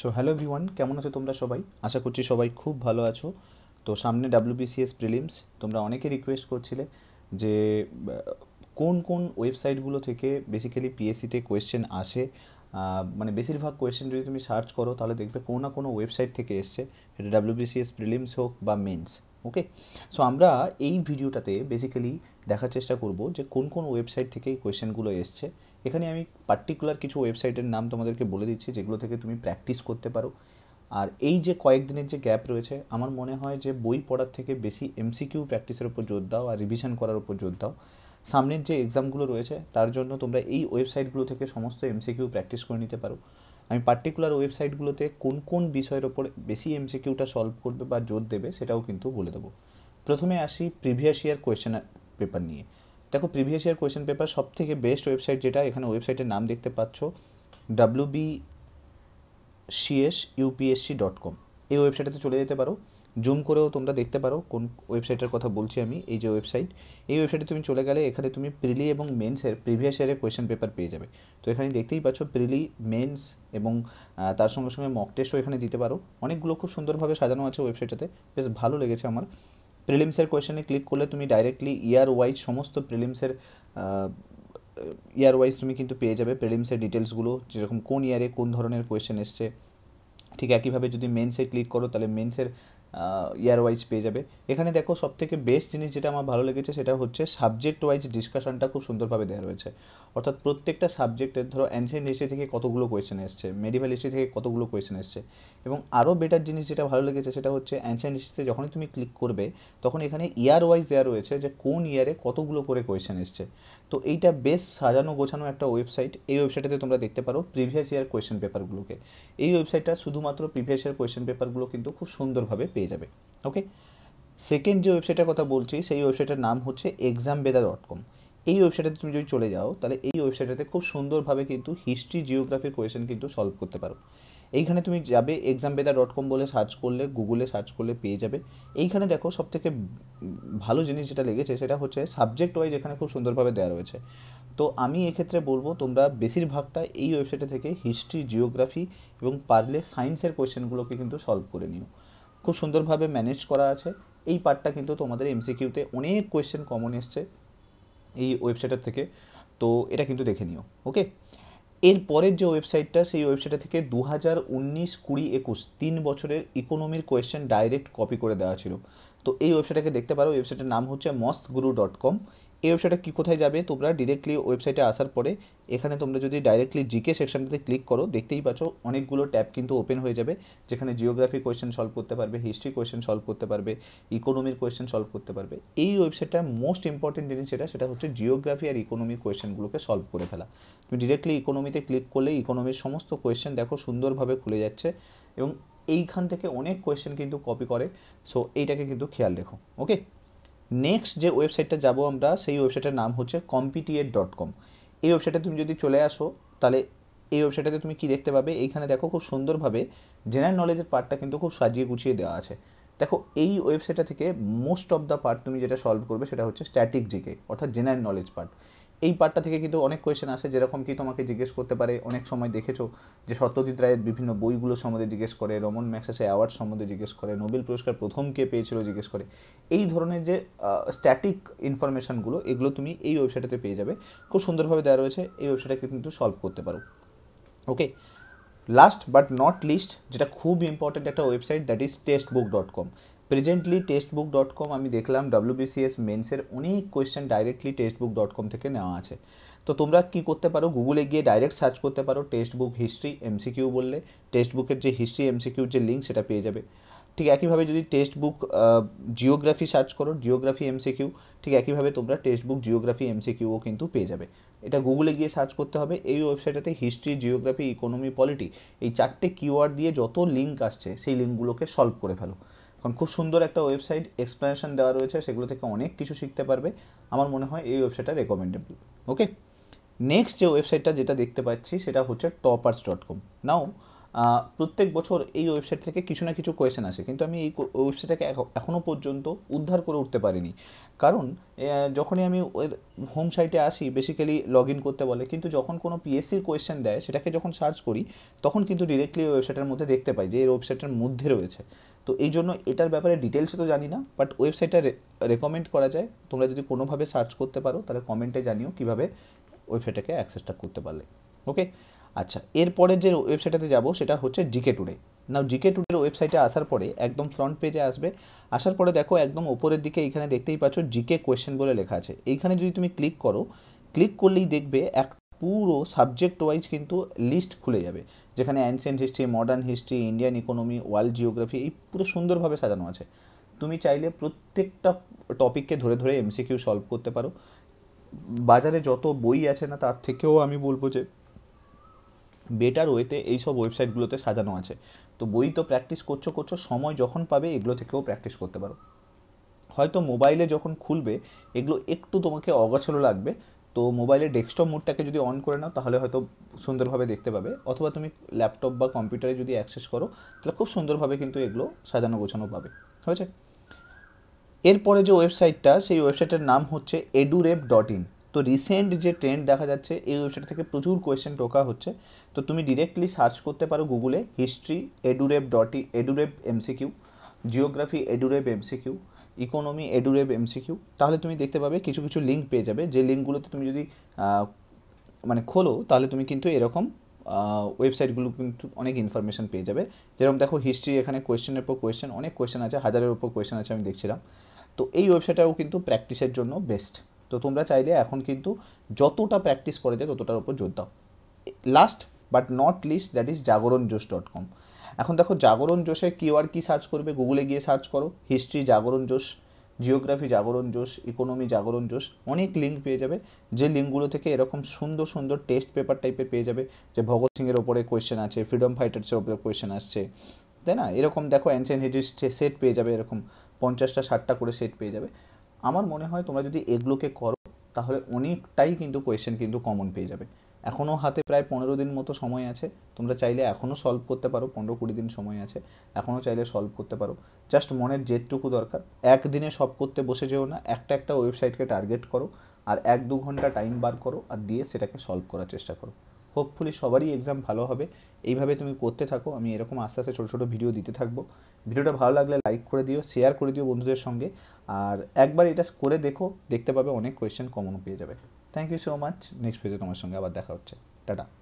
so hello V1 কেমন আছো তোমরা সবাই আশা করছি সবাই খুব ভালো আছো তো সামনে ডাব্লিউবিসিএস প্রিলিমস তোমরা অনেকে রিকোয়েস্ট করছিলে যে কোন কোন ওয়েবসাইটগুলো থেকে বেসিক্যালি পিএসসিতে কোয়েশ্চেন আসে মানে বেশিরভাগ কোয়েশ্চেন যদি তুমি সার্চ করো তাহলে দেখবে কোনো না কোনো ওয়েবসাইট থেকে এসছে সেটা ডাব্লিউবিসিএস প্রিলিমস হোক বা মেন্স ওকে সো আমরা এই ভিডিওটাতে বেসিক্যালি দেখার চেষ্টা করব যে কোন কোন ওয়েবসাইট থেকে এই কোয়েশ্চেনগুলো এসছে এখানে আমি পার্টিকুলার কিছু ওয়েবসাইটের নাম তোমাদেরকে বলে দিচ্ছি যেগুলো থেকে তুমি প্র্যাকটিস করতে পারো আর এই যে কয়েকদিনের যে গ্যাপ রয়েছে আমার মনে হয় যে বই পড়ার থেকে বেশি এমসিকিউ প্র্যাকটিসের উপর জোর দাও আর রিভিশন করার উপর জোর দাও সামনের যে এক্সামগুলো রয়েছে তার জন্য তোমরা এই ওয়েবসাইটগুলো থেকে সমস্ত এমসিকিউ প্র্যাকটিস করে নিতে পারো আমি পার্টিকুলার ওয়েবসাইটগুলোতে কোন কোন বিষয়ের ওপর বেশি এমসিকিউটা সলভ করবে বা জোর দেবে সেটাও কিন্তু বলে দেবো প্রথমে আসি প্রিভিয়াস ইয়ার কোয়েশ্চেন পেপার নিয়ে দেখো প্রিভিয়াস ইয়ার কোয়েশ্চেন পেপার সব থেকে বেস্ট ওয়েবসাইট যেটা এখানে ওয়েবসাইটের নাম দেখতে পাচ্ছ W B CS UPSC dot com এই ওয়েবসাইটে চলে যেতে পারো জুম করেও তোমরা দেখতে পারো কোন ওয়েবসাইটের কথা বলছি আমি এই যে ওয়েবসাইট এই ওয়েবসাইটে তুমি চলে গেলে এখানে তুমি প্রিলি এবং মেন্সের প্রিভিয়াস ইয়ারের কোয়েশ্চেন পেপার পেয়ে যাবে তো এখানে দেখতেই পাচ্ছ প্রিলি মেন্স এবং তার সঙ্গে সঙ্গে মক টেস্টও এখানে দিতে পারো অনেকগুলো খুব সুন্দরভাবে সাজানো আছে ওয়েবসাইটটাতে বেশ ভালো লেগেছে আমার প্রিলিমসের কোয়েশনে ক্লিক করলে তুমি ডাইরেক্টলি ইয়ার ওয়াইজ সমস্ত প্রিলিমসের ইয়ার ওয়াইজ তুমি কিন্তু পেয়ে যাবে প্রিলিমসের ডিটেলসগুলো যেরকম কোন ইয়ারে কোন ধরনের কোয়েশন এসছে ঠিক একইভাবে যদি মেন্সে ক্লিক করো তাহলে মেন্সের ইয়ার ওয়াইজ পেয়ে যাবে এখানে দেখো সবথেকে বেস্ট জিনিস যেটা আমার ভালো লেগেছে সেটা হচ্ছে সাবজেক্ট ওয়াইজ ডিসকাশনটা খুব সুন্দরভাবে দেওয়া রয়েছে অর্থাৎ প্রত্যেকটা সাবজেক্টের ধরো অ্যান্সিয়েন্ট হিস্ট্রি থেকে কতগুলো কোয়েশন এসছে মেডিভ্যাল হিস্ট্রি থেকে কতগুলো কোয়েশন এসছে এবং আরও বেটার জিনিস যেটা ভালো লেগেছে সেটা হচ্ছে অ্যান্সিয়েন্ট হিস্ট্রিতে যখনই তুমি ক্লিক করবে তখন এখানে ইয়ার ওয়াইজ দেওয়া রয়েছে যে কোন ইয়ারে কতগুলো করে কোয়েশন এসছে তো এইটা বেশ সাজানো গোছানো একটা ওয়েবসাইট এই ওয়েবসাইটে তোমরা দেখতে পারো প্রিভিয়াস ইয়ার কোয়েশ্চেন পেপারগুলোকে এই ওয়েবসাইটটা শুধুমাত্র প্রিভিয়াস ইয়ার কোয়েশ্চেন পেপারগুলো কিন্তু খুব সুন্দরভাবে পেয়ে যাবে ওকে সেকেন্ড যে ওয়েবসাইটের কথা বলছি সেই ওয়েবসাইটের নাম হচ্ছে এক্সাম বেদা ডট কম এই ওয়েবসাইটে তুমি যদি চলে যাও তাহলে এই ওয়েবসাইটটাতে খুব সুন্দরভাবে কিন্তু হিস্ট্রি জিওগ্রাফির কোয়েশন কিন্তু সলভ করতে পারো এইখানে তুমি যাবে এক্সাম বেদা ডট কম বলে সার্চ করলে গুগলে সার্চ করলে পেয়ে যাবে এইখানে দেখো সব থেকে ভালো জিনিস যেটা লেগেছে সেটা হচ্ছে সাবজেক্ট ওয়াইজ এখানে খুব সুন্দরভাবে দেওয়া রয়েছে তো আমি এক্ষেত্রে বলবো তোমরা বেশিরভাগটা এই ওয়েবসাইটে থেকে হিস্ট্রি জিওগ্রাফি এবং পারলে সায়েন্সের কোয়েশ্চেনগুলোকে কিন্তু সলভ করে নিও খুব সুন্দরভাবে ম্যানেজ করা আছে এই পার্টটা কিন্তু তোমাদের এমসিকিউতে অনেক কোয়েশ্চেন কমন এসছে এই ওয়েবসাইটের থেকে তো এটা কিন্তু দেখে নিও ওকে এর পরের যে ওয়েবসাইটটা সেই ওয়েবসাইটটা থেকে দু হাজার উনিশ কুড়ি একুশ তিন বছরের ইকোনমির কোয়েশ্চেন ডাইরেক্ট কপি করে দেওয়া ছিল তো এই ওয়েবসাইটটাকে দেখতে পারো ওয়েবসাইটের নাম হচ্ছে মস্ত গুরু ডট কম এই ওয়েবসাইটটা কী কোথায় যাবে তোমরা ডিরেক্টলি ওয়েবসাইটে আসার পরে এখানে তোমরা যদি ডাইরেক্টলি জিকে সেকশনটাতে ক্লিক করো দেখতেই পাচ্ছ অনেকগুলো ট্যাব কিন্তু ওপেন হয়ে যাবে যেখানে জিওগ্রাফি কোয়েশ্চেন সলভ করতে পারবে হিস্ট্রি কোয়েশ্চেন সলভ করতে পারবে ইকোনমির কোয়েশ্চেন সলভ করতে পারবে এই ওয়েবসাইটটার মোস্ট ইম্পর্টেন্ট জিনিস যেটা সেটা হচ্ছে জিওগ্রাফি আর ইকোনমি কোয়েশ্চেনগুলোকে সলভ করে ফেলা তুমি ডিরেক্টলি ইকোনমিতে ক্লিক করলে ইকোনমির সমস্ত কোয়েশ্চেন দেখো সুন্দরভাবে খুলে যাচ্ছে এবং এইখান থেকে অনেক কোয়েশ্চেন কিন্তু কপি করে সো এইটাকে কিন্তু খেয়াল রেখো ওকে নেক্সট যে ওয়েবসাইটটা যাব আমরা সেই ওয়েবসাইটের নাম হচ্ছে কম্পিটিএট ডট কম এই ওয়েবসাইটে তুমি যদি চলে আসো তাহলে এই ওয়েবসাইটাতে তুমি কি দেখতে পাবে এইখানে দেখো খুব সুন্দরভাবে জেনারেল নলেজের পার্টটা কিন্তু খুব সাজিয়ে গুছিয়ে দেওয়া আছে দেখো এই ওয়েবসাইটটা থেকে মোস্ট অফ দ্য পার্ট তুমি যেটা সলভ করবে সেটা হচ্ছে স্ট্যাটিক জিকে অর্থাৎ জেনারেল নলেজ পার্ট এই পার্টটা থেকে কিন্তু অনেক কোয়েশ্চেন আসে যেরকম কি তোমাকে জিজ্ঞেস করতে পারে অনেক সময় দেখেছো যে সত্যজিৎ রায়ের বিভিন্ন বইগুলো সম্বন্ধে জিজ্ঞেস করে রমন ম্যাক্সাসে অ্যাওয়ার্ড সম্বন্ধে জিজ্ঞেস করে নোবেল পুরস্কার প্রথম কে পেয়েছিল জিজ্ঞেস করে এই ধরনের যে স্ট্যাটিক ইনফরমেশানগুলো এগুলো তুমি এই ওয়েবসাইটেতে পেয়ে যাবে খুব সুন্দরভাবে দেওয়া রয়েছে এই ওয়েবসাইটটাকে কিন্তু সলভ করতে পারো okay last but not least যেটা খুব ইম্পর্টেন্ট একটা website that is text book dot com presently book dot com আমি দেখলাম ডাব্লিউবিসিএস মেন্সের অনেক question directly book dot com থেকে নেওয়া আছে তো তোমরা কি করতে পারো গুগলে গিয়ে ডাইরেক্ট সার্চ করতে পারো টেক্সট বুক হিস্ট্রি এমসিকিউ বললে টেক্সট বুকের যে হিস্ট্রি এমসিকিউ যে লিঙ্ক সেটা পেয়ে যাবে ঠিক একইভাবে যদি টেক্সট বুক জিওগ্রাফি সার্চ করো জিওগ্রাফি এমসিকিউ ঠিক একইভাবে তোমরা টেক্সট বুক জিওগ্রাফি এমসিকিউও কিন্তু পেয়ে যাবে এটা গুগলে গিয়ে সার্চ করতে হবে এই ওয়েবসাইটেতে হিস্ট্রি জিওগ্রাফি ইকোনমি পলিটি এই চারটে কিওয়ার্ড দিয়ে যত লিঙ্ক আসছে সেই লিঙ্কগুলোকে সলভ করে ফেলো কারণ খুব সুন্দর একটা ওয়েবসাইট এক্সপ্লেনেশন দেওয়া রয়েছে সেগুলো থেকে অনেক কিছু শিখতে পারবে আমার মনে হয় এই ওয়েবসাইটটা রেকমেন্ডেবল ওকে নেক্সট যে ওয়েবসাইটটা যেটা দেখতে পাচ্ছি সেটা হচ্ছে টপার্স ডট কম নাও প্রত্যেক বছর এই ওয়েবসাইট থেকে কিছু না কিছু কোয়েশন আসে কিন্তু আমি এই ওয়েবসাইটটাকে এখনও পর্যন্ত উদ্ধার করে উঠতে পারিনি কারণ যখনই আমি হোম সাইটে আসি বেসিক্যালি লগ ইন করতে বলে কিন্তু যখন কোনো পিএসসির কোয়েশ্চেন দেয় সেটাকে যখন সার্চ করি তখন কিন্তু ডিরেক্টলি ওয়েবসাইটের মধ্যে দেখতে পাই যে এই ওয়েবসাইটের মধ্যে রয়েছে তো এই জন্য এটার ব্যাপারে ডিটেলসে তো জানি না বাট ওয়েবসাইটটা রেকমেন্ড করা যায় তোমরা যদি কোনোভাবে সার্চ করতে পারো তাহলে কমেন্টে জানিও কীভাবে ওয়েবসাইটটাকে অ্যাক্সেসটা করতে পারলে ওকে আচ্ছা এরপরে যে ওয়েবসাইটটাতে যাব সেটা হচ্ছে জিকে টুডে নাও জিকে টুডের ওয়েবসাইটে আসার পরে একদম ফ্রন্ট পেজে আসবে আসার পরে দেখো একদম ওপরের দিকে এখানে দেখতেই পাচ্ছ জিকে কোয়েশ্চেন বলে লেখা আছে এইখানে যদি তুমি ক্লিক করো ক্লিক করলেই দেখবে এক পুরো সাবজেক্ট ওয়াইজ কিন্তু লিস্ট খুলে যাবে যেখানে ancient history modern history Indian economy world geography এই পুরো সুন্দরভাবে সাজানো আছে তুমি চাইলে প্রত্যেকটা টপিককে ধরে ধরে এমসিকিউ সলভ করতে পারো বাজারে যত বই আছে না তার থেকেও আমি বলবো যে বেটার ওয়েতে এইসব ওয়েবসাইটগুলোতে সাজানো আছে তো বই তো প্র্যাকটিস করছো করছো সময় যখন পাবে এগুলো থেকেও প্র্যাকটিস করতে পারো হয়তো মোবাইলে যখন খুলবে এগুলো একটু তোমাকে অগোছালো লাগবে তো মোবাইলের ডেস্কটপ মোডটাকে যদি অন করে নাও তাহলে হয়তো সুন্দরভাবে দেখতে পাবে অথবা তুমি ল্যাপটপ বা কম্পিউটারে যদি অ্যাক্সেস করো তাহলে খুব সুন্দরভাবে কিন্তু এগুলো সাজানো গোছানো পাবে হয়েছে এরপরে যে ওয়েবসাইটটা সেই ওয়েবসাইটের নাম হচ্ছে এডুরেপ ডট ইন তো রিসেন্ট যে ট্রেন্ড দেখা যাচ্ছে এই ওয়েবসাইট থেকে প্রচুর কোয়েশ্চেন টোকা হচ্ছে তো তুমি ডিরেক্টলি সার্চ করতে পারো গুগলে history Edurev dot E Edurev MCQ geography Edurev MCQ economy Edurev MCQ তাহলে তুমি দেখতে পাবে কিছু কিছু লিঙ্ক পেয়ে যাবে যে লিঙ্কগুলোতে তুমি যদি মানে খোলো তাহলে তুমি কিন্তু এরকম ওয়েবসাইটগুলো কিন্তু অনেক ইনফরমেশান পেয়ে যাবে যেরকম দেখো হিস্ট্রি এখানে কোয়েশ্চেনের উপর কোয়েশ্চেন অনেক কোয়েশ্চেন আছে হাজারের উপর কোয়েশ্চেন আছে আমি দেখছিলাম তো এই ওয়েবসাইটটাও কিন্তু প্র্যাকটিসের জন্য বেস্ট তো তোমরা চাইলে এখন কিন্তু যতটা প্র্যাকটিস করে যায় ততটার উপর জোর দাও last but not least that is Jagran Josh dot com এখন দেখো জাগরণ জোশে আর কী সার্চ করবে গুগলে গিয়ে সার্চ করো হিস্ট্রি জাগরণ জোশ জিওগ্রাফি জাগরণ জোশ ইকোনমি জাগরণ জোশ অনেক লিঙ্ক পেয়ে যাবে যে লিঙ্কগুলো থেকে এরকম সুন্দর সুন্দর টেস্ট পেপার টাইপের পেয়ে যাবে যে ভগৎ সিংয়ের ওপরে কোয়েশ্চেন আছে ফ্রিডম ফাইটার্সের ওপরে কোয়েশ্চেন আসছে তাই না এরকম দেখো অ্যান্সেন্ট হিস্ট্রি সেট পেয়ে যাবে এরকম পঞ্চাশটা ষাটটা করে সেট পেয়ে যাবে আমার মনে হয় তোমরা যদি এগুলোকে করো তাহলে অনেকটাই কিন্তু কোয়েশ্চেন কিন্তু কমন পেয়ে যাবে এখনও হাতে প্রায় পনেরো দিন মতো সময় আছে তোমরা চাইলে এখনও সলভ করতে পারো পনেরো কুড়ি দিন সময় আছে এখনও চাইলে সলভ করতে পারো জাস্ট মনের যেটুকু দরকার একদিনে সব করতে বসে যেও না একটা একটা ওয়েবসাইটকে টার্গেট করো আর এক দু ঘন্টা টাইম বার করো আর দিয়ে সেটাকে সলভ করার চেষ্টা করো হোপফুলি সবারই এক্সাম ভালো হবে এইভাবে তুমি করতে থাকো আমি এরকম আস্তে আস্তে ছোটো ছোটো ভিডিও দিতে থাকবো ভিডিওটা ভালো লাগলে লাইক করে দিও শেয়ার করে দিও বন্ধুদের সঙ্গে আর একবার এটা করে দেখো দেখতে পাবে অনেক কোয়েশ্চেন কমন পেয়ে যাবে thank you so much next video তোমার সঙ্গে আবার দেখা হচ্ছে টাটা